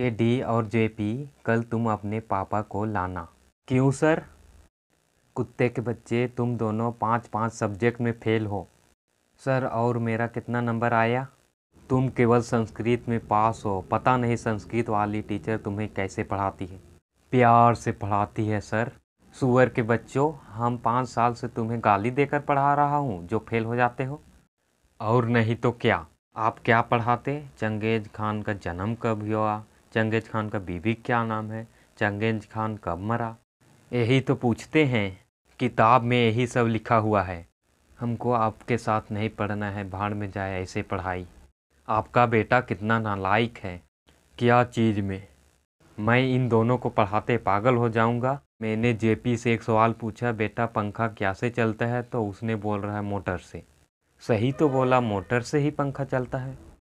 के डी और J P कल तुम अपने पापा को लाना क्यों सर कुत्ते के बच्चे तुम दोनों पाँच पाँच सब्जेक्ट में फेल हो सर और मेरा कितना नंबर आया तुम केवल संस्कृत में पास हो पता नहीं संस्कृत वाली टीचर तुम्हें कैसे पढ़ाती है प्यार से पढ़ाती है सर सुअर के बच्चों हम पाँच साल से तुम्हें गाली देकर पढ़ा रहा हूँ जो फेल हो जाते हो और नहीं तो क्या आप क्या पढ़ाते चंगेज खान का जन्म कब हुआ चंगेज खान का बीवी क्या नाम है चंगेज खान कब मरा यही तो पूछते हैं किताब में यही सब लिखा हुआ है हमको आपके साथ नहीं पढ़ना है भाड़ में जाए ऐसे पढ़ाई आपका बेटा कितना नालायक है क्या चीज़ में मैं इन दोनों को पढ़ाते पागल हो जाऊंगा मैंने जेपी से एक सवाल पूछा बेटा पंखा क्या से चलता है तो उसने बोल रहा है मोटर से सही तो बोला मोटर से ही पंखा चलता है